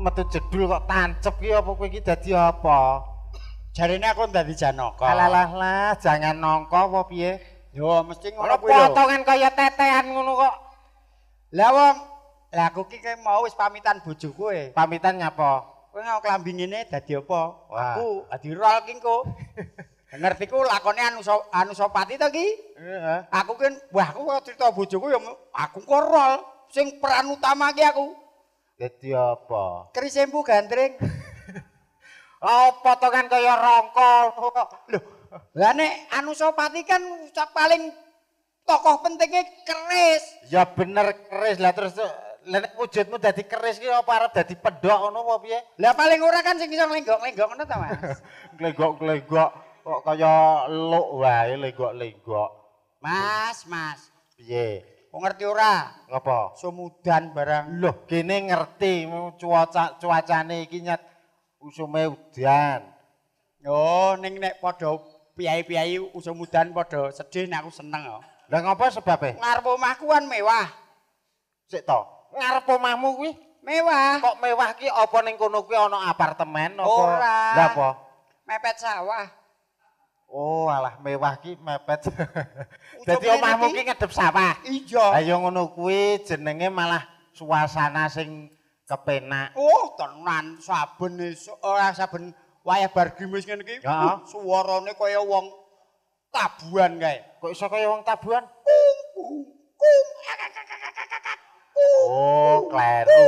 metu jedul kok tancep ki apa kowe iki dadi apa? Jarene aku dadi Janaka. Alah alah jangan nongko apa piye? Yo mesti ngono kuwi. Potongan kaya tetean ngono kok. Lah wong, lah aku ki mau wis pamitan bojoku e. Pamitan nyapa? Kowe ngau klambi ngene dadi apa? Aku dadi rol ki engko. Ngerti ku lakone anu so, anu to ki? Heeh. Aku ki wah aku cerita bojoku ya aku kok rol sing peran utama ki aku. Dadi apa? Krise gandring. oh, potongan kaya rongkol. Lho, lah nek Anusapati kan paling tokoh pentingnya keris. Ya bener keris lah terus lenek wujudmu dadi keris ki apa arep dadi pedhok ngono apa piye? Lah paling ora kan sing iso lenggok-lenggok ngono ta, Mas? Lenggok-lenggok kok kaya luk wae lenggok-lenggok. Mas, Mas. Piye? ngerti ora? Apa? Sumudan barang. Loh, kene ngerti cuaca cuacane iki nyet usume udan. Yo ning nek padha piyai-piyai usume udan padha sedih nek aku seneng kok. Lah ngapa sebabe? Ngarep omahku kan mewah. Sik to. Ngarep omahmu kuwi mewah. Kok mewah ki apa ning kono kuwi ana apartemen apa? Ora. Lah apa? Mepet sawah. Oh, alah mewah ki mepet. Dadi omahmu ki ngadep sawah. Iya. Lah ya ngono kuwi jenenge malah suasana sing kepenak. Oh, tenan saben esuk ora oh, saben wayah bar gimis ngene iki. Uh, suarane kaya wong tabuan kae. Kok iso kaya wong tabuan? Oh, kleru.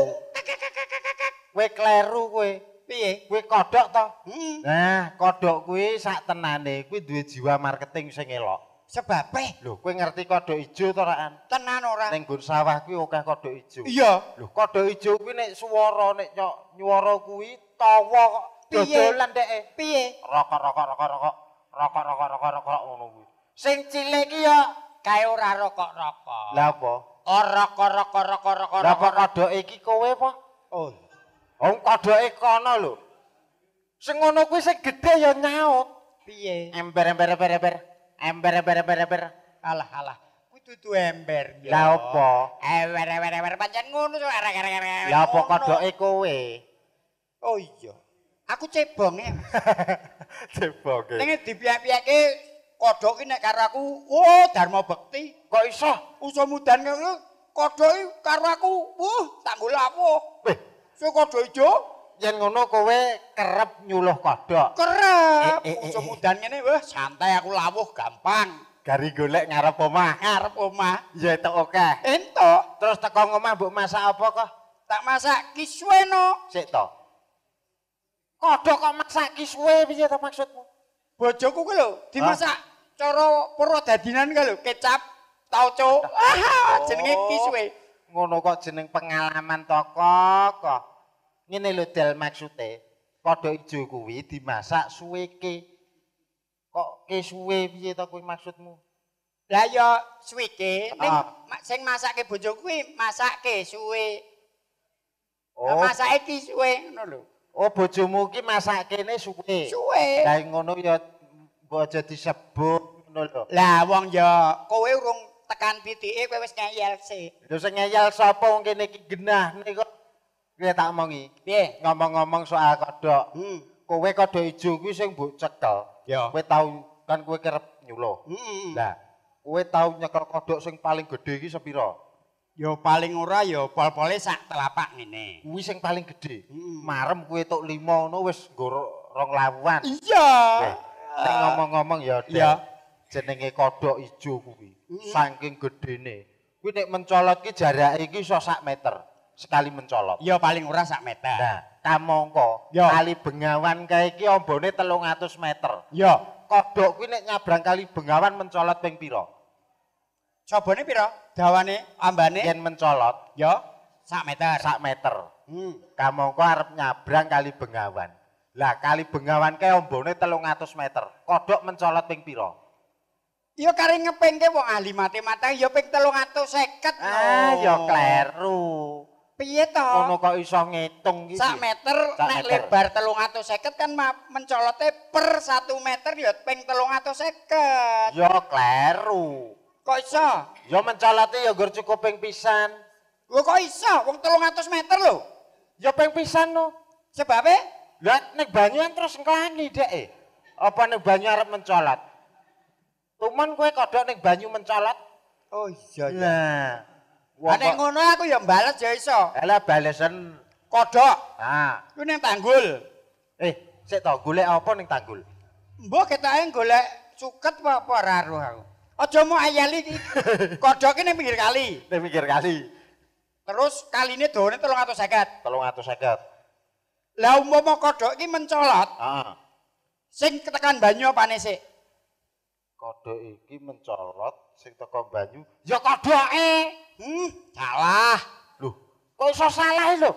Kowe kleru kowe. piye kuwi kodhok to hmm. nah kodhok kuwi sak tenane kuwi duwe jiwa marketing sing elok sebab eh lho kuwi ngerti kodhok ijo to ora tenan ora ning gur sawah kuwi akeh kodhok ijo iya lho kodhok ijo kuwi nek swara nek nyok nyuwara kuwi tawa kok dodolan dek e piye rokok rokok rokok rokok rokok rokok rokok rokok ngono kuwi sing cilik iki yo kae ora rokok rokok lha apa ora oh, rokok rokok rokok rokok rokok iki kowe apa oh Om kodoke kono lho. Sing ngono kuwi sing gedhe ya nyaut. Piye? Ember ember ember ember. Ember ember ember ember. Alah alah. Kuwi dudu ember. Lah opo? Ember ember ember pancen ngono to arek arek arek. opo kodoke kowe? Oh iya. Aku cebong ya. cebong. Eh. Nek dipiak-piake kodok ini karo aku. Oh, Dharma Bekti. Kok iso? Usah mudan ngono. Kodoke karo aku. Wah, tanggul apa? Kowe kodho ijo. Yen ngono kowe kerep nyuluh kodhok. Kerep. Eh, eh, eh, eh, eh. Usum ngene weh santai aku lawuh gampang. Gari golek ngarep omah. Ngarep omah. Ya oke. Okay. Entuk. Terus teko omah mbok masak apa kok? Tak masak kisweno. Sik to. Kodhok kok masak kiswe piye to maksudmu? Bojoku ki lho dimasak cara dadinan ka lho kecap, tauco. Ah, jenenge kiswe. Ngono kok jeneng pengalaman toko kok. ngene lho dal maksude padha ijo kuwi dimasak suwe ke kok ke suwe piye to kuwi maksudmu la yo suwe ke ning ah. sing masake bojo kuwi masake suwe oh masake ki suwe ngono lho oh bojomu ki masake ne suwe suwe la ngono yo bojo disebut ngono lho la wong yo kowe urung tekan pitike kowe wis ngeyel se. lho sing ngeyel sapa wong kene iki genah nek Piye tak omongi? Piye? Ngomong-ngomong soal kodok. Hmm. Kowe kodok ijo kuwi sing mbok cekel. Ya. Kowe tau kan kowe kerep nyulo. Heeh. Hmm. Lah, kowe tau nyekel kodok sing paling gede iki sepira? Ya paling ora ya pol-pole sak telapak ngene. Kuwi sing paling gede. Hmm. Marem kowe tok 5 ngono wis rong lawan. Iya. Nek ngomong-ngomong ya, ya. jenenge kodok ijo kuwi. Hmm. Saking gedene. Kuwi nek mencolot ki jarake iki iso sak meter. sekali mencolot. Ya paling ora sak meter. Nah, tamangka kali Bengawan kae iki ambane 300 meter. Ya. Kodhok kuwi nek nyabrang kali Bengawan mencolot ping pira? Cobane pira? Dawane ambane yen mencolot ya sak meter. Sak meter. Hmm. Kamangka arep nyabrang kali Bengawan. Lah kali Bengawan kae ambane 300 meter. Kodhok mencolot ping pira? Ya, kare ngepengke wong ahli matematika ya ping 350. Ah, ya kleru. piye to? Ono kok iso ngitung iki. Sak meter Sa nek lebar 350 kan mencolote per 1 meter ya ping 350. Ya kleru. Kok iso? Ya mencolote ya gur cukup ping pisan. Lho kok iso? Wong 300 meter lho. Ya ping pisan no. Sebab e? Lah nek banyu terus ngklani dek e. Apa nek banyu arep mencolot? Tuman kowe kodok nek banyu mencolot? Oh iya ya. Wong ngono aku ya balas ya iso. Lah balesen kodhok. Ha. Ah. Kuwi ning tanggul. Eh, sik to golek apa ning tanggul? Mbok ketoke golek suket apa apa ora aku. Aja mau ayali kodok ini iki ning pinggir kali. Ning pinggir kali. Terus kaline dawane 350. 350. Lah umpama kodok iki mencolot. Heeh. Sing ketekan banyu apane sik? Kodhok iki mencolot sing teko banyu ya kodhoke. Hmm, salah. Loh, kok iso salah lho?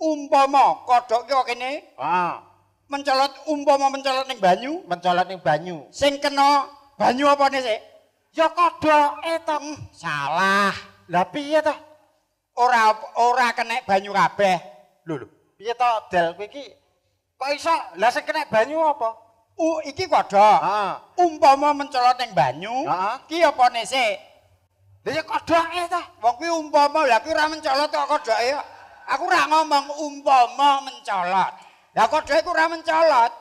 Umpama kodok kok kene. Ah. Mencolot umpama mencolot ning banyu, mencolot ning banyu. Sing kena banyu apa nih Ya kodhoke to. Hmm, salah. Lah piye to? Ora ora kena banyu kabeh. Lho lho, piye to Del kowe iki? Kok iso? Lah sing kena banyu apa? U iki kodhok. Heeh. Ah. Umpama mencolot ning banyu, Heeh. Ah, ah. ki apa sik? Dadi kodoke ta? Wong kuwi umpama lha kuwi ora mencolot kok kodoke. Aku ora ngomong umpama mencolot. Lah kodoke ku ora mencolot.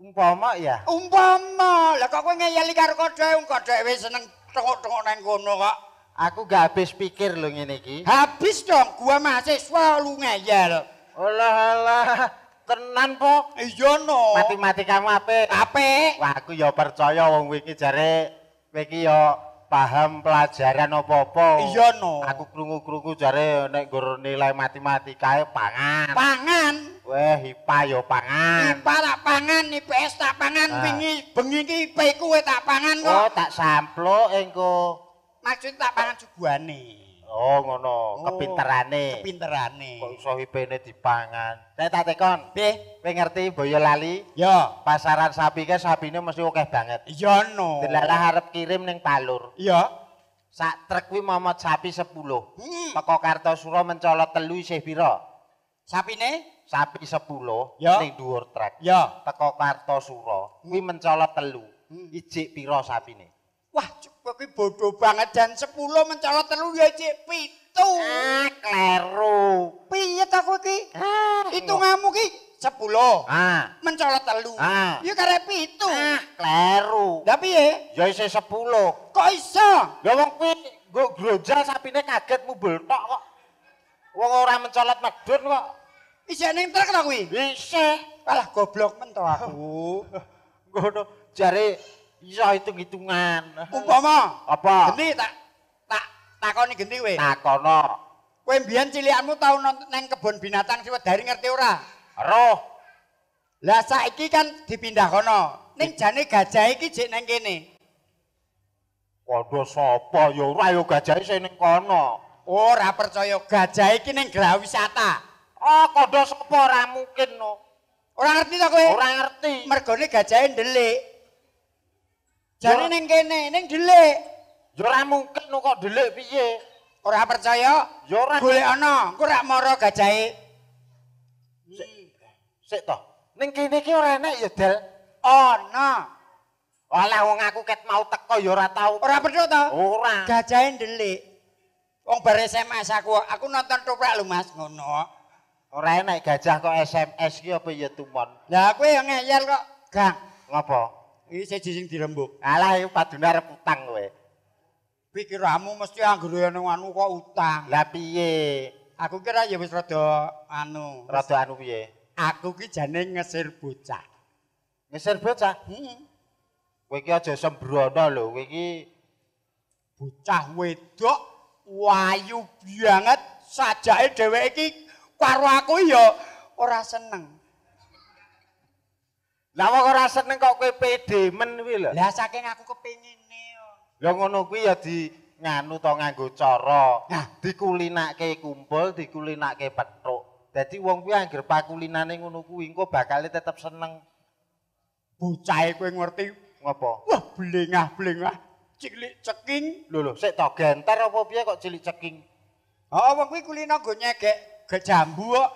Umpama ya. Umpama. Lah kok kowe ngeyeli karo kodoke wong kodoke wis seneng tengok-tengok nang kono kok. Aku gak habis pikir lho ngene iki. Habis dong, gua mahasiswa lu ngeyel. Alah alah. tenan po iya no mati mati kamu ape ape wah aku ya percaya wong wiki jare wiki ya. paham pelajaran opo-opo? Iya no. Aku krungu-krungu jare nek guru nilai matematika e pangan. Pangan. Weh, IPA yo pangan. IPA tak pangan, IPS tak pangan, ah. Bengi, bengi iki IP ku tak pangan kok. Oh, tak samplo engko. Maksud tak pangan juguane. Oh, ngono, oh, kepinterane. Oh, kepinterane. Kok iso hipene dipangan. Nek tak tekon, piye? Kowe ngerti Boyolali? Yo. Pasaran sapi ke sapine mesti akeh banget. Yo no. Delalah arep kirim ning Palur. Yo. Sak trek kuwi momot sapi 10. Hmm. Teko Kartosuro mencolot telu isih pira? Sapine? Sapi 10 Yo. ning dhuwur trek. Yo. Teko Kartosuro kuwi mencolot telu. Hmm. Ijik pira sapine? Wah, cu tapi bodoh banget dan 10 mencolot telu ya cek pitu ah kleru piye ta kowe iki ah. itu ngamu ki 10 ah mencolot telu ah ya kare pitu ah kleru lha piye ya isih 10 kok iso ya wong kuwi nggo groja sapine kaget mubul tok kok wong ora mencolot medun kok isih ning truk ta kuwi isih alah goblok men to aku ngono jare iso hitung-hitungan. Upama apa? Geni tak tak tak takoni geni kowe. Takono. Kowe mbiyen cilikmu tau neng kebon binatang siwet ngerti ora? Roh. Lah saiki kan dipindah kono. Ning jane gajah iki jek neng kene. Padha sapa ya ora ya gajahe sing neng kono. Ora percaya gajah iki ning grah wisata. Oh, padha sapa ora mungkin no. Ora ngerti to kowe? Ora ngerti. gajah gajahe ndelik. Jare ning kene, ning dhelik. Ora mungkin kok dhelik piye? Ora percaya? Ya ora. Golek ana, engko rak mara gajahe. Sik to. Ning kene iki ora enak ya, Del. Ana. Walah wong aku ket mau teko ya ora tau. Ora percaya to? Ora. Gajahe dhelik. Wong bare SMS aku, aku nonton toprak lho Mas, ngono. Ora enak gajah kok SMS ki apa ya tumon. Lah kowe ya ngeyel kok, Gang. Ngopo? Ini saya sing dirembuk. Alah, itu padunya arep utang kowe. Pikiranmu mesti anggere yang anu kok utang. Lah piye? Aku kira ya wis rada anu, rada anu piye? Aku ki jane ngesir bocah. Ngesir bocah? Heeh. Hmm. Kowe iki aja sembrono lho, kowe iki bocah wedok wayu banget sajake dheweke iki karo aku ya ora seneng. Lah kok ora seneng kok kowe PD men kuwi lho. Lah saking aku kepengine. Ya ngono kuwi ya di nganu to nganggo cara. Nah, dikulinake kumpul, dikulinake petruk. Dadi wong kuwi anggere pakulinane ngono kuwi engko bakal tetep seneng. Bocahe kowe ngerti ngopo? Wah, blengah-blengah. Cilik ceking. Lho lho, sik to genter apa piye kok cilik ceking? Oh, wong kuwi kulina nggo nyegek jambu, kok.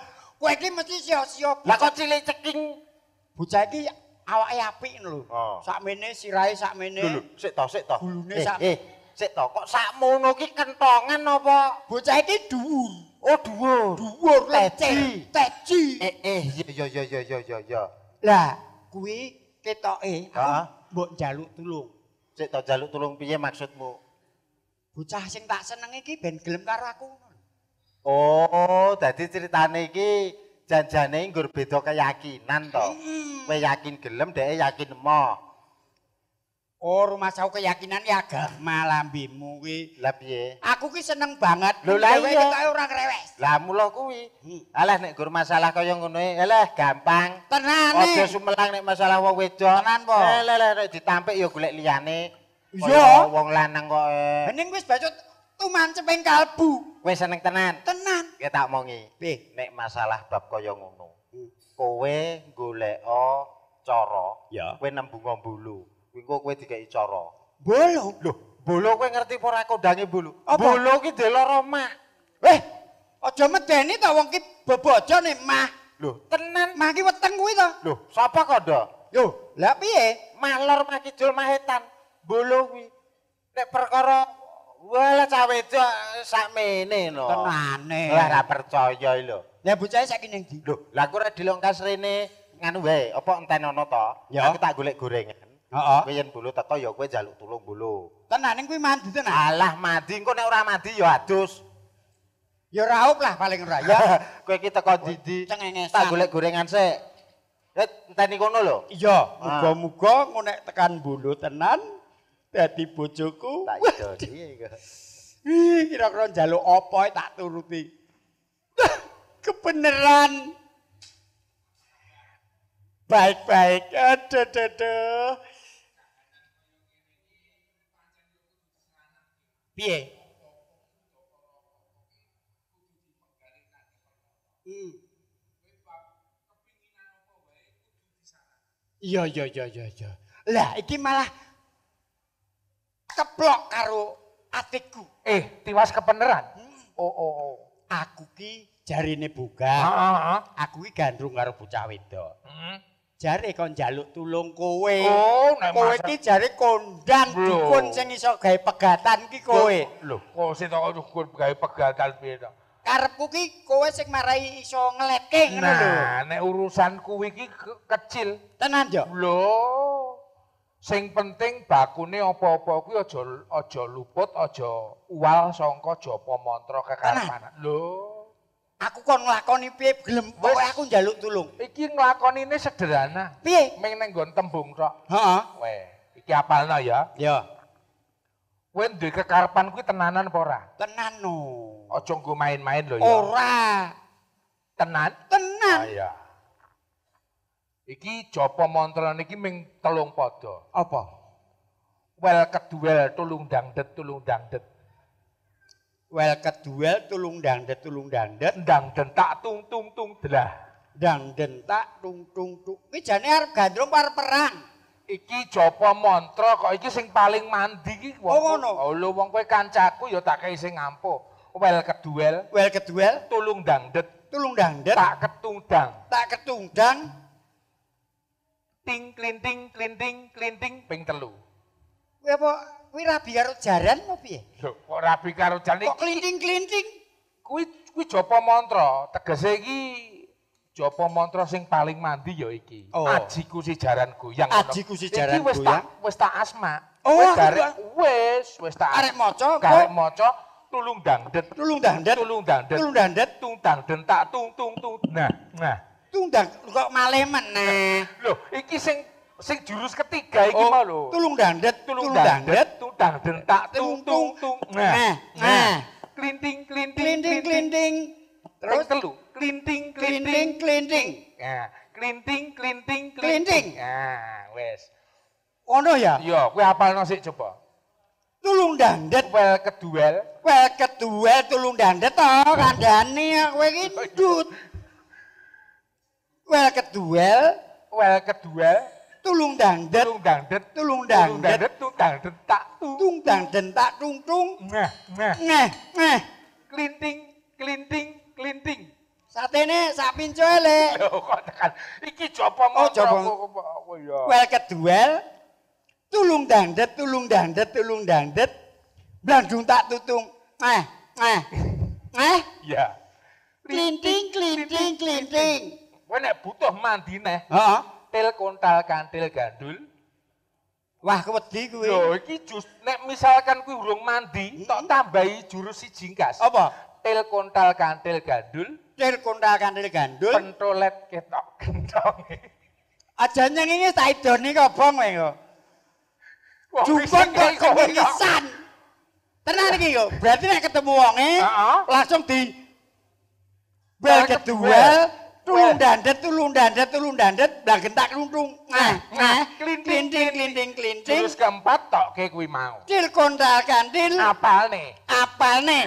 Kowe iki mesti sia-sia. Lah kok cilik ceking? bocah iki awake apik ngono lho. Oh. Sakmene sirahe sakmene. Lho, sik to, sik to. Gulune eh, sak. Eh, sik to. Kok sakmono iki kentongan apa? Bocah iki dhuwur. Oh, dhuwur. Dhuwur teci. Teci. Eh, eh, yo yo yo yo yo yo. Lah, kuwi ketoke aku mbok njaluk tulung. Sik to njaluk tulung piye maksudmu? Bocah sing tak seneng iki ben gelem karo aku. Oh, dadi ceritane iki janjane nggur beda keyakinan to. Hmm. Kowe yakin gelem, dhek yakin emo. Oh, rumah sawu keyakinan ya agak malambimu kuwi. Lah piye? Aku ki seneng banget. Lho lha iya kok ora ngrewes. Lah mula kuwi. Hmm. Alah nek gur masalah kaya ngono e, alah gampang. Tenan iki. Aja sumelang nek masalah wong wedok. Tenan po. Eh lha nek ditampik ya golek liyane. Iya. Wong lanang kok. Eh. Bening wis bacot tumanceping kalbu. Kowe seneng tenan? Tenan. Ya tak mongi. Piye? Nek masalah bab kaya ngono. Hmm. Kowe goleka coro, ya. kowe nembung bulu. Kuwi kowe kowe i coro, Bolo. Loh, bolo kowe ngerti apa dange bulu, bolo? Bolo ki deloro mak. Eh, aja medeni ta wong ki bebojone mah. Loh, tenan. Mah ki weteng kuwi ta. Loh, sapa kondo? Yo, lah piye? Malor makidul mahetan. Bolo kuwi. Nek perkara cah wedok sakmene lho. Tenane. Lah ora percaya lho. Lah bocahe saiki ning ndi? Lho, lah aku ora delok kasrene nganu wae, apa enten ana to? Aku tak golek gorengan. Heeh. Kowe yen bulu teko ya kowe njaluk tulung bulu. bolo. Tenane kuwi mandi tenan. Alah mandi, engko nek ora mandi ya adus. Ya raup lah paling ora ya. Kowe iki teko ndi? Tak golek gorengan sik. Eh, enten iki ngono lho. Iya, ah. muga-muga ngono tekan bolo tenan dadi bojoku. Tak iki. kira-kira jaluk apa tak turuti. Kebeneran. Baik-baik. Aduh, aduh, aduh. Piye? Hmm. Iya, iya, iya, iya, iya. Lah, iki malah keplok karo Atikku. Eh, tiwas kepeneran? Hmm. Oh, oh, oh. Aku ki jarine buka. Ah, ah, ah. Aku ki gandrung karo bocah wedok. Heeh. Hmm. Jare kon jaluk tulung kowe. Oh, kowe ki jare kondang dukun sing iso gawe pegatan ki kowe. Lho, kok sitok dukun gawe pegatan piye to? Karepku ki kowe sing marahi iso ngeletke ngono lho. Nah, nek urusan kuwi ki kecil. Tenan, Jo. Lho. Sing penting bakune apa-apa kuwi aja aja luput, aja uwal sangka japa mantra kekarepan. Lho, aku kon nglakoni piye gelem kowe aku njaluk tulung. Iki nglakonine sederhana. Piye? Ming ning nggon tembung tok. Heeh. Weh, iki apalno ya? Ya. Kowe duwe kekarepan kuwi tenanan apa ora? Tenan no. Aja nggo main-main lho ya. Ora. Tenan. Tenan. Ah, iya. Iki jopo montra niki ming telung podo. Apa? Wel keduel tulung dangdet tulung dangdet. Wel keduel tulung dangdet tulung dangdet. Dangdet tak tung tung tung delah. Dangdet tak tung tung tung. Iki jane arep gandrung par perang. Iki jopo montra kok iki sing paling mandi iki oh, wong. Oh ngono. Oh wong kowe kancaku ya tak kei sing ngampuh. Wel keduel. Wel keduel tulung dangdet. Tulung dangdet. Tak ketundang. Tak ketundang. ting klinting klinting klinting ping telu. Kuwi apa kuwi rabi karo jaran apa piye? Lho, kok rabi karo jaran iki? Kok klinting klinting? Kuwi kuwi japa mantra, tegese iki japa mantra sing paling mandi ya iki. Oh. Ajiku si jaran goyang. Ajiku si jaran iki goyang. wis tak wis asma. Oh, wis dari wis wis tak arek maca, arek maca tulung dangdet, tulung dangdet, tulung dangdet, tulung dangdet, tung dangdet, tak tung tung tung. Nah, nah. Tundang kok malih meneh. Lho, iki sing sing jurus ketiga iki oh, mau lho. Tulung dandet, tulung dandet, tudang dentak, tung tung tung. Nah nah, nah, nah. Klinting klinting klinting klinting. Terus telu. Klinting klinting klinting. Nah, klinting klinting klinting. Nah, wes. Ono ya? Iya, kowe apalno sik coba. Tulung dandet wel keduel. Wel keduel tulung dandet to kandhane kowe iki ndut. Iya. Well keduel, well keduel, tulung dangdet, tulung dangdet, tulung dangdet, tulung dangdet, tak tung tung dan tak tung tung. Neh, neh, neh, neh. Klinting, klinting, klinting. Sate ne sapin coy le. Iki copo mau copo. Well keduel, tulung dangdet, tulung dangdet, tulung dangdet. Blandung tak tutung. Neh, neh, neh. Ya. klinting, klinting. klinting. kowe nek butuh mandi neh. Heeh. Til kontal kantil gandul. Wah, kewedi kuwi. Lho, iki jus nek misalkan kuwi urung mandi, tok tambahi jurus siji jingkas. Apa? Til kontal kantil gandul. Til kontal kantil gandul. Pentolet ketok gendong. Aja nyengingi tak idoni kok bong kowe kok. Jupon kok kengisan. Tenan iki yo. Berarti nek ketemu wonge langsung di bel kedua tulung dandet tulung dandet tulung dandet blang gentak kluntung nah nah klinting klinting klinting terus keempat tok ke kuwi mau til kondal kandil apal ne apal ne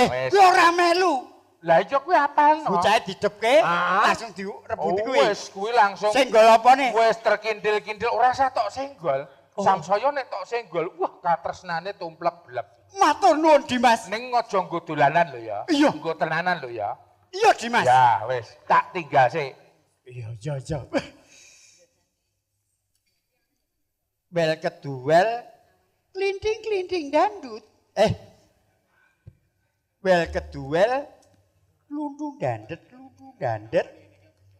eh lu ora melu lah iki kuwi apal no bocah e didepke ah. langsung direbut oh, kuwi wis kuwi langsung senggol opone wis terkindil-kindil ora sah tok senggol oh. samsaya nek tok senggol wah katresnane tumplek blek matur nuwun dimas ning aja nggo dolanan lho ya nggo tenanan lho ya Iya, Dimas. Ya, wis. Tak tinggal sih. Iya, iya, iya. Bel keduel klinting-klinting dandut. Eh. Bel keduel lundung dandet, lundung dandet.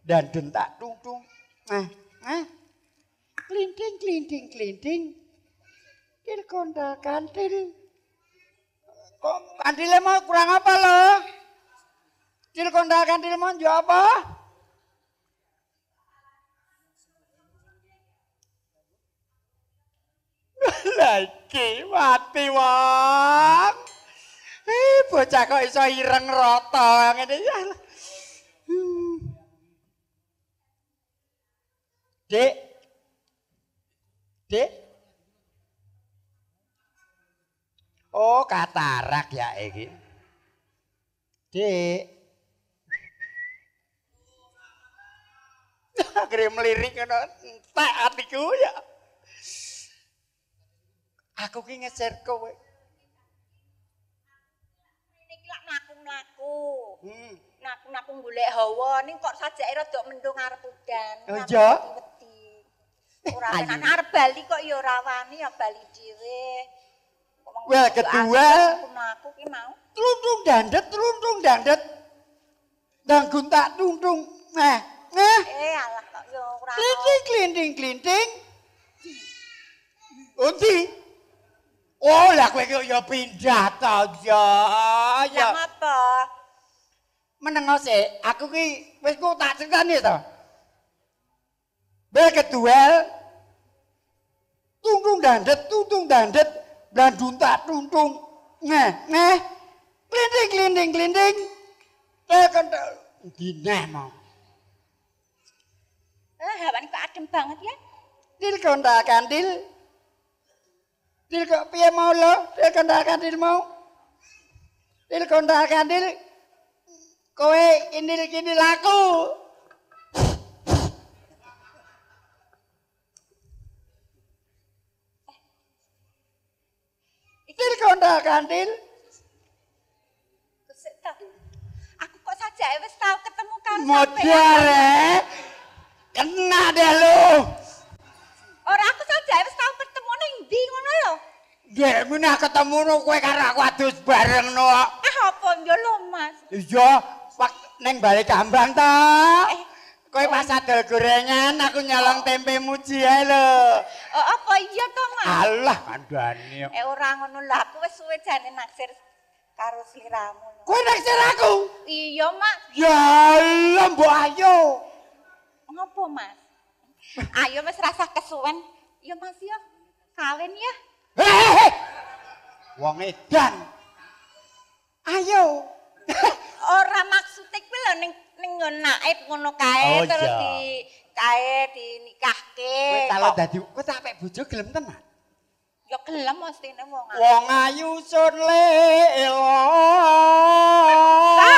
Dan tak tungtung. Nah, nah, Klinting, klinting, klinting. Kir kondal kantil. Kok kantilnya mau kurang apa loh? Til kondal kantil monjo ya apa? Lagi mati wong. Eh bocah kok iso ireng rata ngene ya. Dek. Dek. Oh katarak ya iki. Dek. akhirnya melirik ngono entek atiku ya aku ki ngejar kowe iki lak mlaku-mlaku hmm mlaku-mlaku golek hawa ning kok sajake rada mendung arep udan oh iya ora ana arep bali kok ya ora wani ya bali dhewe Wah, kedua, aku ki mau. Tuntung dandet, tuntung dandet. Dan gunta tuntung. Nah, Eh, eh alah kok yo ora. Klinting klinting klinting. Undi? Oh, lah kowe iki yo pindah ta, ya. Ya apa? Menengo sik, aku ki wis kok tak critani ta. Bek duel. Tungtung dandet, tungtung dandet, dan duntak tungtung. Neh, neh. Klinting klinting klinting. Tekan tekan. Dineh mau. Eh, hewan kok adem banget ya. Dil kontak kandil. Dil kok piye mau lo? Dil kontak kandil mau. Dil kontak kandil. Kowe ini indil aku. Eh. Dil kontak kandil. Aku kok saja wis tau ketemu kamu? Modal eh. kena deh lo orang aku saja harus tahu ketemu neng di ngono lo dia minah ketemu lo kue karena aku atus bareng no eh apa ya lo mas iya pak neng balik kambang ta eh. kue pas adal gorengan aku nyolong tempe muci ya lo oh apa iya to mas alah kandani eh orang ngono lo aku suwe jane naksir karo sliramu kue naksir aku iya mak ya lo mbok ayo ngopo mas? Ayo mas rasa kesuwen. Ya mas ya, kawin ya. Hei hei Wong edan. Ayo. Ora maksud iku lho ning ning ngono kae oh, terus ya. di kae dinikahke. Kowe kalau oh. dadi kowe tak pek bojo gelem tenan. Ya gelem mesti nek wong ayu. Wong le. Sa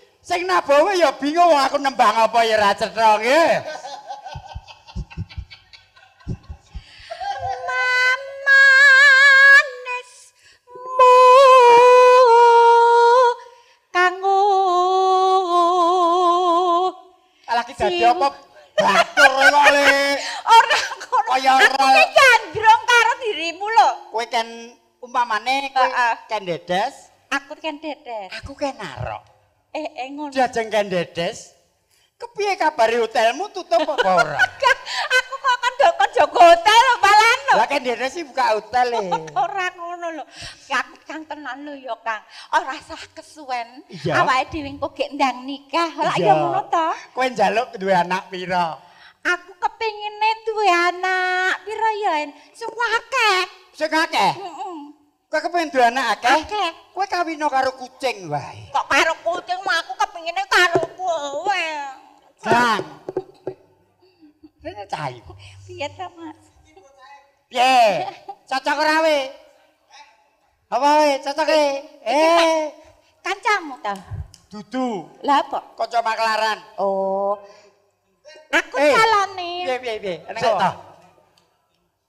sing nabowe ya bingung aku nembang apa ya ra cetha nggih mamanes mo kanggo ala ki dadi apa batur kok le ora kok kaya karo dirimu lo. kowe ken umpamane kowe ken dedes aku ken dedes aku ken njajeng dedes Kepiye kabar hotelmu tutup apa ora? aku kok kan do kan jago hotel balan lho. Lah dia sih buka hotel e. Ora ngono lo Aku Kang tenan lo yo ya, Kang. Ora sah kesuwen. Iya. Awake dhewe engko gek ndang nikah. Lah iya. ya ngono to. Kowe njaluk duwe anak pira? Aku kepingine duwe anak pira ya? Sing akeh. Sing akeh? Heeh. Kowe kepengin duwe anak akeh? Akeh. Kowe kawino karo kucing wae. Kok karo kucing ngene karo kowe. Dan. Rene cah iku. Piye ta, Mas? Piye? Cocok ora we? Apa we? Cocok e? Eh. Kancamu ta? Dudu. Lah apa? Kanca maklaran. Oh. Aku hey. Eh. calone. Piye piye piye? Nek ta.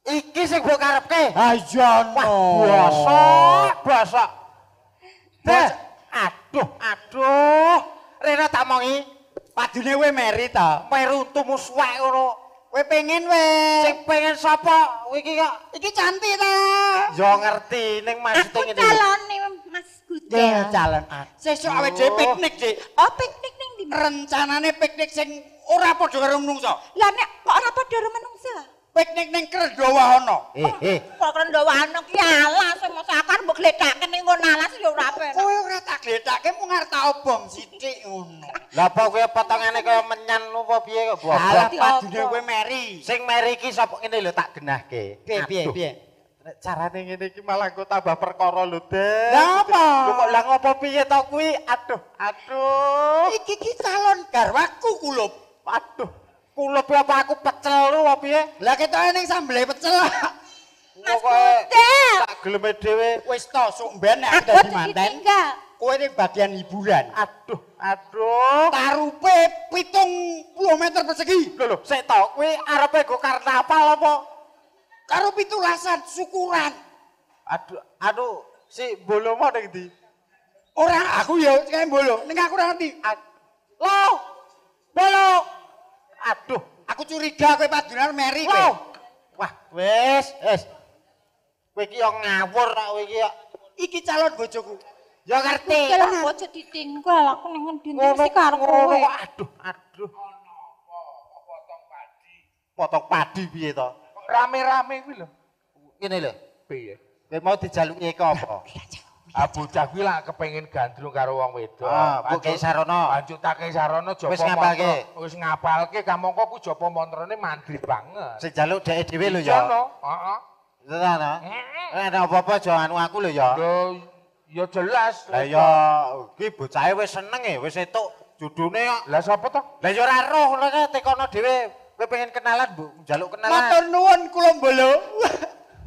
Iki sing mbok karepke. Ha iya no. Basa, basa. Aduh, aduh. Rena tak mongi. Padune kowe meri ta. Meru tumu suwek ora. Kowe pengen weh, Sing pengen sapa? Kowe iki kok iki cantik ta. Yo ngerti ning maksude ngene. Aku calon Mas Gude. Ya calon. Ah. Sesuk awake dhewe oh. piknik iki. Oh piknik ning di rencanane piknik sing ora padha karo menungsa. Lah nek kok ora padha karo menungsa? piknik ning Kerdowahono. Eh, eh. Kok Kerdowahono ki alas sing mesti akar mbok gledakke ning ngono alas ya ora apa. Kowe ora tak gledakke mung ngarep tak obong sithik ngono. Lah apa kowe potongane kaya menyan opo piye kok bobok. Lah padune kowe meri. Sing meri ki sapa ngene lho tak genahke. Piye piye piye. Nek carane ngene iki malah kok tambah perkara lho, Dek. Lah apa? Kok lah ngopo piye to kuwi? Aduh, aduh. Iki ki calon garwaku kulo. Aduh. Kulo pi apa aku pecel lu opiye? Lah ketoke ning sambel pecel. Mas Kuntil. Tak geleme dhewe. Wis to sok ben nek aku dadi manten. Kowe ning bagian hiburan. Aduh, aduh. Tarupe 70 meter persegi. Lho lho, sik to. Kowe arepe go karnaval Karu Karo pitulasan syukuran. Aduh, aduh, si bolomo ning ndi? Ora aku ya kae bolo. Ning aku ora ngerti. Loh, bolo. Bolo. Aduh, aku curiga kowe padinan meri kowe. Wah, wis, wis. Kowe iki ngawur tak kowe iki yo. Iki calon bojoku. Yo ngerti. Calon bojo ditingku aku ning ngendi iki karo kowe. Aduh, aduh. potong padi Potong padi, piye to? Rame-rame kuwi lho. Ngene lho. Piye? Kowe mau dijaluki apa? Abu Jahwi lah kepengen gandrung karo wong wedo. Ah, Oke Sarono. Lanjut Takai Sarono jopo. Wis ngapalke. Wis ngapalke kamangka ku jopo montrone mandri banget. Sejaluk dhek dhewe lho ya. Heeh. Uh -uh. Ana. Heeh. Uh -uh. Ana opo apa aja anu aku lho ya. Lho jelas. Lah ya iki bocahe wis seneng e, wis etuk judune kok. Lah sapa to? Lah ya ora roh ngono tekono dhewe. Kowe pengen kenalan, Bu? Jaluk kenalan. Matur nuwun kula mbolo.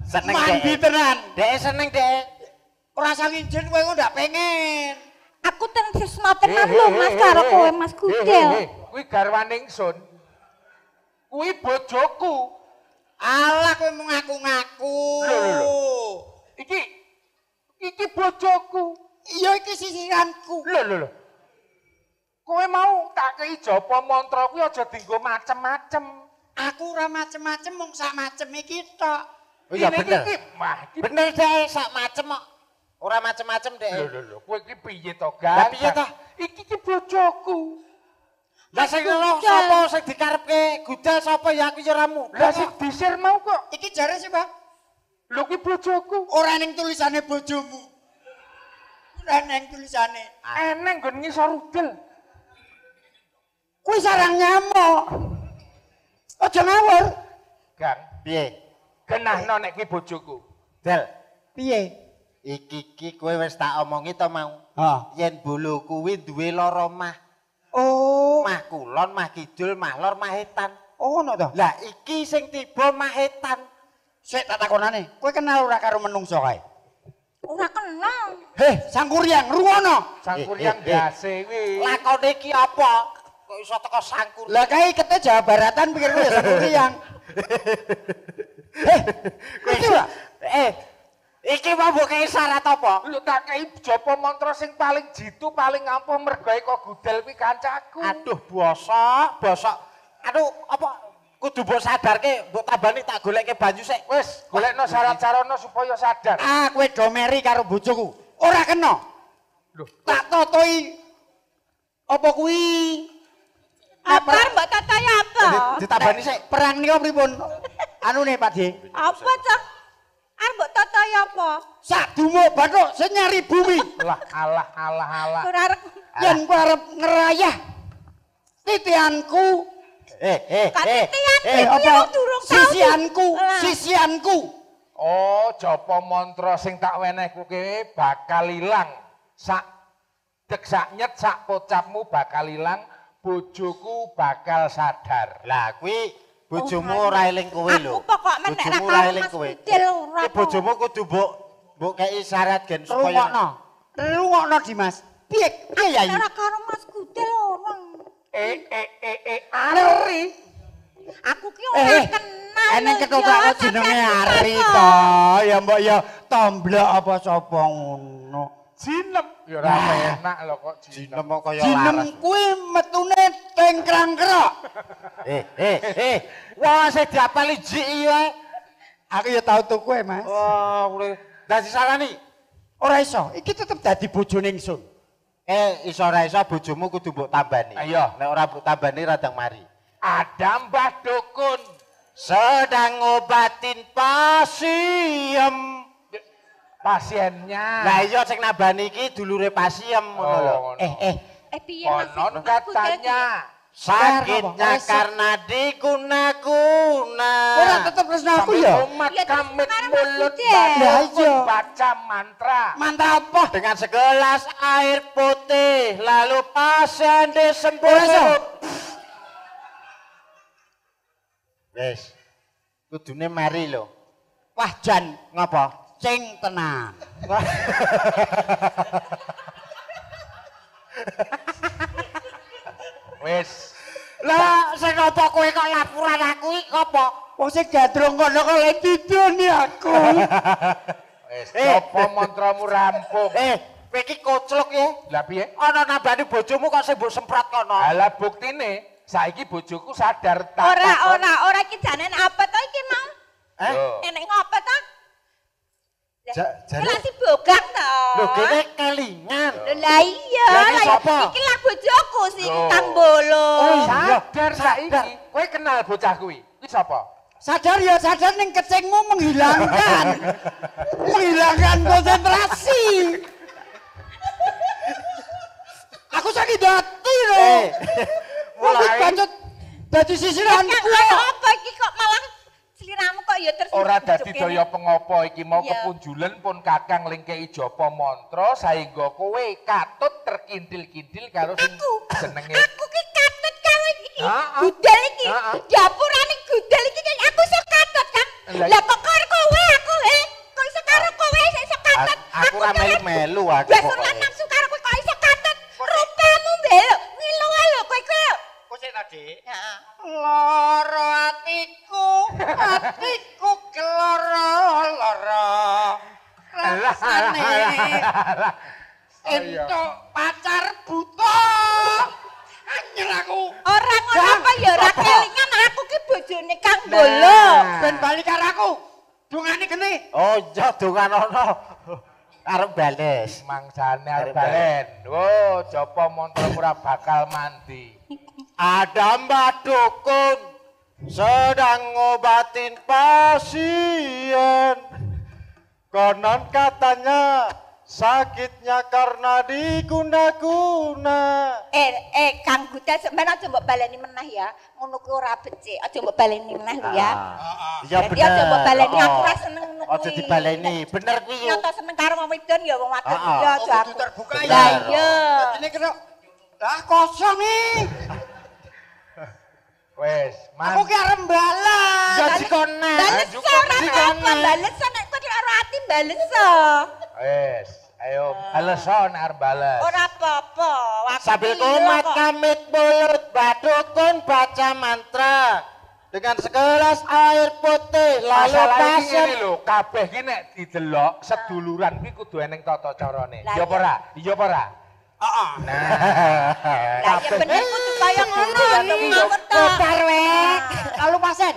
seneng Mandi e. tenan. Dhek e seneng dhek. E. ora saking jen kowe ndak pengen. Aku ten tresno tenan lho Mas karo kowe Mas Kudel. Kuwi garwane ingsun. Kuwi bojoku. Alah kowe mung ngaku lho. Iki iki bojoku. Iya iki sisihanku. Lho lho lho. Kowe mau tak kei japa mantra kuwi aja dienggo macem-macem. Aku ora macem-macem mung sak macem iki tok. Oh iya bener. Iki, wah, iki bener sak macem Ora macem-macem, Dek. Lho lho lho, kowe iki piye to, Gan? Lah piye to? Iki ki bojoku. Lah sing lho sapa sing dikarepke? Gudal sapa ya aku ya ora mu. Lah sing disir mau kok. Iki jare sapa? Lho ki bojoku. Ora ning tulisane bojomu. Ora ning tulisane. Ah. Eneng nggon ngisor rudel. Kuwi sarang nyamuk. Aja ngawur. Gan, piye? Genahno nek ki bojoku. Del, piye? iki iki kowe wis tak omongi to mau. Heeh. Yen bulu kuwi duwe loro mah. Oh, mah kulon, mah kidul, mah lor, mah etan. Oh, ngono to. Lah iki sing tiba mah etan. Sik tak takonane, kowe kenal ora karo menungso kae? Ora kenal. Heh, sangkuriang ruwono. Sangkuriang eh, eh, eh. biasa kuwi. Lakone iki apa? Kok iso teko sangkur. Lah kae kete Jawa Baratan pikir kowe sangkuriang. Heh, kowe Eh, Iki mau buka syarat apa? Lu tak kei jopo montro sing paling jitu paling ampuh mergoi kok gudel wi kancaku. Aduh bosok, bosok. Aduh apa? Kudu bos sadar ke, buk tabani tak golek ke baju sek. Wes, golek no syarat syarat no supaya sadar. Ah, kue domeri karo bujuku. Ora kena. Duh. Tak totoi. opo kui? Apa mbak tata ya apa? Ditabani sek. Perang ni om ribon. Anu nih Pak J. Apa cak? Ambo ah, toto ya apa? Sak dumo bathok senyari bumi. Lah kalah kalah kalah. Ora arep yen ku arep ngerayah titianku. Eh eh Kat eh. Kan titian eh, durung tau. Sisianku, sisianku. Oh, jopo mantra sing tak wenehku kowe bakal ilang. Sak dek nyet sak pocapmu bakal ilang, bojoku bakal sadar. Lah kuwi Oh, bojomu ora eling kowe lho. Aku pokok menek ra ora eling kowe. Eh, bojomu kudu mbok mbok kei syarat gen supaya ngono. Ngono di Mas. Piye? Piye ya? Ora karo Mas Kudel ora. Eh eh eh eh Ari. Aku ki eh, ora eh, kenal. Ene ketokak jenenge Ari to. Ya mbok ya tambla apa sapa ngono. jinem ya ora enak lho kok jinem kok kaya laras jinem kuwi metune tengkrang kerok eh eh eh wah sing diapali ji ya aku ya tahu tuku e mas wah kuwi dadi sarani ora iso iki tetep dadi bojone ingsun eh iso ora iso bojomu kudu mbok tambani ayo ah, nek ora mbok tambani radang mari Adam mbah dukun sedang ngobatin pasien pasiennya. Lah iya sing nabani iki dulure pasien oh, ngono lho. Eh eh. Eh piye maksudmu? Katanya sakitnya karena diguna-guna. Ora tetep resna aku ya. Umat iya, kamit mulut iya. baca mantra. Mantra apa? Dengan segelas air putih lalu pasien disembuhkan. Wes. Kudune mari lho. Wah jan ngapa? kencing tenang. Wis. Lah sing apa kowe kok laporan aku iki apa? Wong sing gandrung ngono kok lek ni aku. Wes, apa eh. mantramu rampung? Eh, kowe iki kocluk ya. Lah piye? Ana nabani bojomu kok sing mbok semprot kono. Halah buktine saiki bojoku sadar tak. Ora ora ora iki janen apa to iki mau? Eh, enek ngopo ta? Ja, jare lak sibogak to. Lho kene kelingan. Lho iya. Lah iya. Iki lak bojoku sing tambolo. bolo. Oh, iya. sadar saiki. Kowe kenal bocah kuwi. Kuwi sapa? Sadar ya sadar ning kecengmu menghilangkan. menghilangkan konsentrasi. Aku sakit hati loh. Eh, mulai. Aku dari baju sisiranku. Kang, ya tersinggung. Ora dadi daya pengopo iki mau kepunjulan pun kakang lingkei jopo montro sehingga kowe katut terkintil-kintil karo aku, jenenge. Aku ki katut karo iki. Gudel iki. Dapurane gudel iki aku sok katut kan. Lah kok karo kowe aku he? Kok iso karo ah. kowe sok katut? Aku ra melu aku. Dasar loro atiku atiku keloro loro rasane entuk pacar buta anjir aku ora ngono apa ya ora kelingan aku ki bojone Kang Bolo ben bali karo aku dungane kene oh iya dungan ono arep bales mangsane arep balen Oh, jopo montor ora bakal mandi Ada Mbak Dukun sedang ngobatin pasien. Konon katanya sakitnya karena diguna-guna. Eh, eh, Kang Guta sebenarnya coba baleni menah ya. Ngono kuwi ora becik, aja mbok baleni menah lho ya. Ah, iya bener. Aja mbok baleni aku oh, ora seneng ngono kuwi. Aja dibaleni, bener kuwi. Nyata seneng karo wong wedon ya wong wadon ya aja aku. Terbuka ya. iya. Dene kena Lah kosong nih. Wes, mas. Aku ki arep balas. Ya dikone. Balas sa nek kok ati balas Wes, ayo ah. balas sa nek balas. Ora apa-apa. Sambil kumat, kamit mulut badukun baca mantra dengan segelas air putih lalu pasir ini lho kabeh ki nek didelok ah. seduluran kuwi kudu eneng tata carane. Ya apa ora? Ya apa ora? Ah, ah. Nah. Lah ya bener kudu kaya ngono. Kopar wek. Ah. Lalu pasen.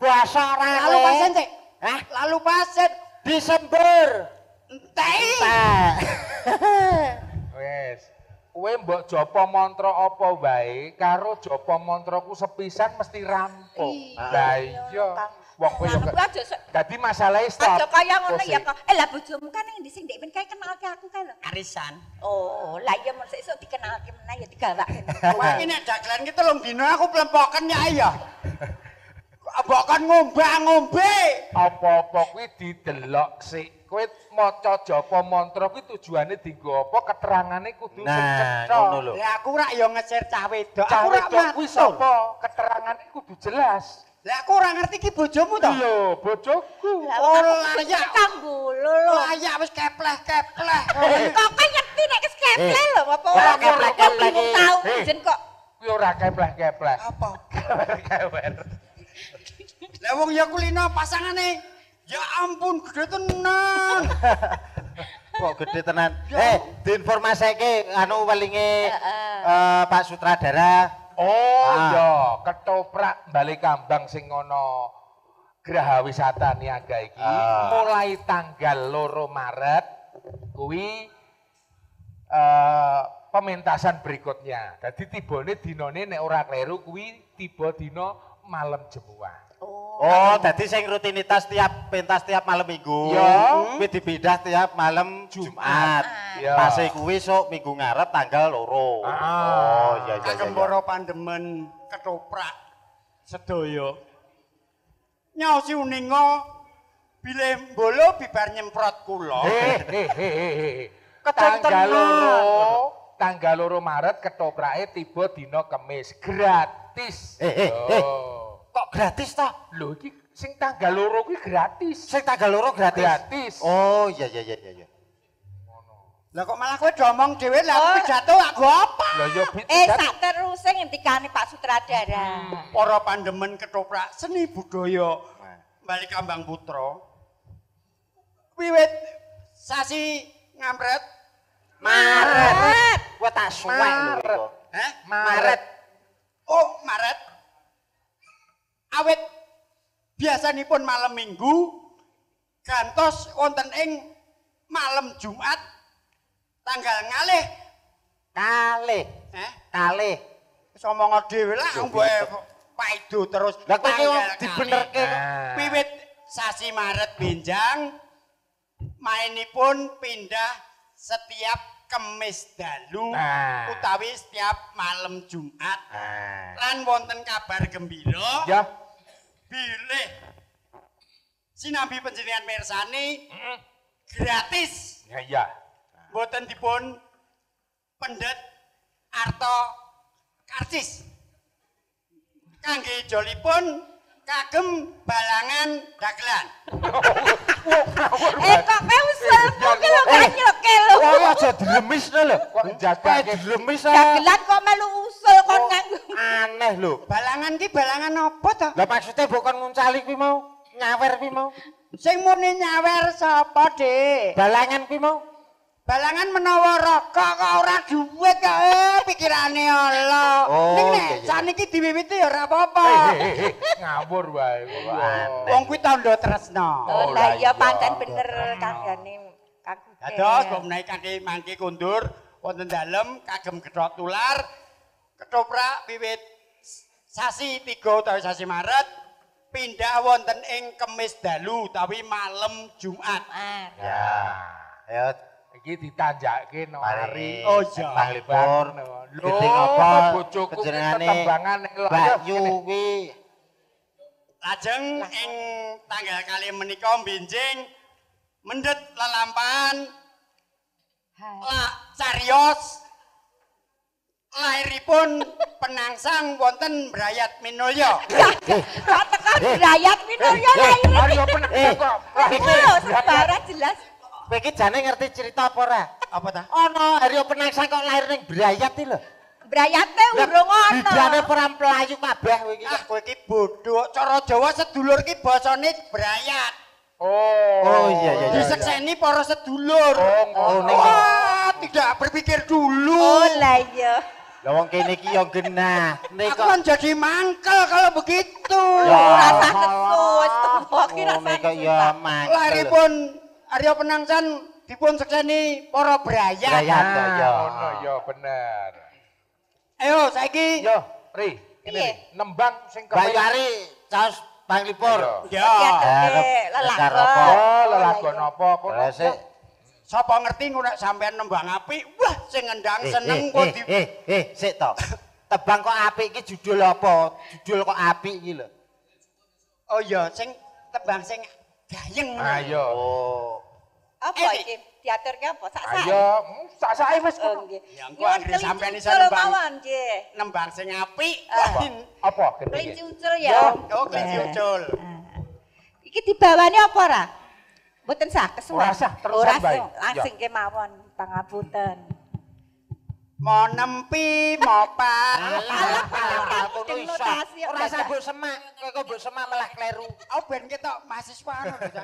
Basa Lalu pasen sik. Hah? Lalu pasen Desember. Entek. Wes. Kowe mbok japa mantra apa wae karo japa mantraku sepisan mesti rampung. Lah iya. wong kowe yo. Dadi masalahe stop. Aja kaya ngono ya kok. Eh lah bojomu kan ning ndisik ndek kae kenalke aku kae lho. Arisan. Oh, lah iya mesti iso dikenalke meneh ya digawake. Wong nek dagelan ki telung dino aku plempoken ya ya. Mbok kon ngombe Apa-apa kuwi didelok sik. Kowe maca Japa mantra kuwi tujuane dienggo apa? Keterangane kudu nah, cetha. Nah, aku rak ya ngecer cah wedok. Aku rak kuwi sapa? Keterangane kudu jelas. Lah kok ora ngerti ki bojomu to? Iya, bojoku. Ora layak kanggulo wis kepleh-kepleh. Kok kok nyeti nek wis kepleh lho, apa eh, ora kepleh-kepleh ku tau eh, jeneng kok kuwi ora kepleh-kepleh. Apa? Kewer. Lah wong ya kulino pasangane. Ya ampun, gede tenan. Kok gede tenan? Eh, diinformasike anu welinge eh, Pak Sutradara Oh ah. iya, ketoprak balik kambang sing ngono Graha Wisata Niaga iki ah. mulai tanggal loro Maret kuwi uh, pementasan berikutnya. Jadi tibone dinone nek ora kleru kuwi tiba dino malam jemuah. Oh, jadi oh, saya rutinitas tiap pentas tiap malam Minggu. Yo. Iya. Hmm. Kuwi dibedah tiap malam Jumat. Yo. Iya. Pase kuwi sok Minggu ngarep tanggal loro. Ah. Oh, iya iya, iya iya. Kembara pandemen ketoprak sedaya. Nyosi uninga bilih mbolo bibar nyemprot kula. Tanggal loro, tanggal loro Maret ketoprake tiba dina Kamis gratis. Eh, eh, eh. Kok gratis toh Lho iki sing tanggal loro kuwi gratis. Sing tanggal loro gratis. Gratis. Oh iya iya iya iya. iya. Ngono. Lah kok malah kowe domong dhewe lah oh. pidato aku apa? Lah yo iya, Eh sak teruse ngentikane Pak Sutradara. Hmm. Para pandemen ketoprak seni budaya nah. balik kambang putra. Wiwit sasi ngamret Maret. Maret. Gua tak suwe lho. Maret. Oh, Maret. awet biasanipun malam minggu gantos wonten ing malam Jumat tanggal ngalih kalih eh kalih wis omong dhewe lah mbok paido terus lah kok dibenerke wiwit sasi Maret benjang mainipun pindah setiap kemis dalu utawi setiap malam Jumat lan wonten kabar gembira ya bilih sinambi panjenengan mirsani mm gratis ya iya mboten dipun pendet arto karcis kangge jolipun pun kagem balangan dagelan. Oh, eh kok pe usul kok lo gak nyoke lo. Kok aja dilemis lo lho. Kok jagake dilemis ae. Dagelan kok melu usul kon nganggo. Oh, aneh lho. Balangan ki balangan apa to? Lah maksudnya bukan muncali kuwi mau, nyawer kuwi mau. Sing muni nyawer sapa, Dik? Balangan kuwi mau. Balangan menawa rokok kok ora duwit kok oh, pikirane ala. Oh, Ning nek jan iki diwiwiti ya ora apa-apa. Ngawur wae kok. Wong kuwi tandha tresna. Oh, oh, lah iya pancen bener kagane kaku. Dados kok menawi kaki mangke kundur wonten dalem kagem kethok tular ketoprak wiwit sasi 3 utawi sasi Maret pindah wonten ing Kemis Dalu utawi malam Jumat. Ya. ayo. iki ditanjake no mari oh iya mah libur lho apa bojoku kuwi lajeng ing tanggal kali menika binjing mendet lalampan hai la carios lahiripun penangsang wonten Brayat Minulya. Kok tekan eh, eh, Brayat Minulya eh, lahir. Ayo penangsang jelas. Kowe iki jane ngerti cerita apa ora? Apa ta? Ana Arya Penaksa kok lahir ning Brayat iki lho. Brayat teh urung ana. Bidane perang mlayu kabeh kowe iki. Ah, kowe iki bodoh. Cara Jawa sedulur ki basane Brayat. Oh. Oh iya, iya iya. Disekseni para sedulur. Oh ngono. Wah, tidak berpikir dulu. Oh lah iya. Lah wong kene iki ya genah. Aku kan jadi mangkel kalau begitu. Ya, rasa kesut, tepok ki rasane. Ya mangkel. Laripun Arya Penangsan dipun sekseni para braya. Braya ah, ya. Ya, ya. ya bener. Ayo saiki. Yo, Ri. Ini nembang sing kepen. Bayari caos Panglipur. Yo. Lelakon. Oh, lelakon apa? Resik. Sapa ngerti ngono sampean nembang api? Wah, sing ngendang eh, seneng eh, kok di Eh, eh, eh sik to. Tebang kok api iki judul apa? Judul kok api iki lho. Oh ya sing tebang sing Dayeng. Ayo. Oh. Apa iki? Diaturke apa? Sak sak. Ayo, ah, hmm, sak sak wis oh, kok. Nggih. Ya engko anggere sampeyan iso nembang. Nembang sing apik. Ah. Apa? Kelinci ucul ya. Yo, oh, kelinci eh. ucul. Ah. Iki dibawani apa ra? Mboten sah Ora sah, terus Langsung kemawon pangapunten. Monempi mopa. Alah, kudu iso. Ora sabuk semak, kok mbok semak malah kleru. Oh ben ketok mahasiswa ngono.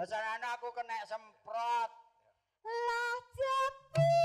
Pesanane aku kena semprot. Lah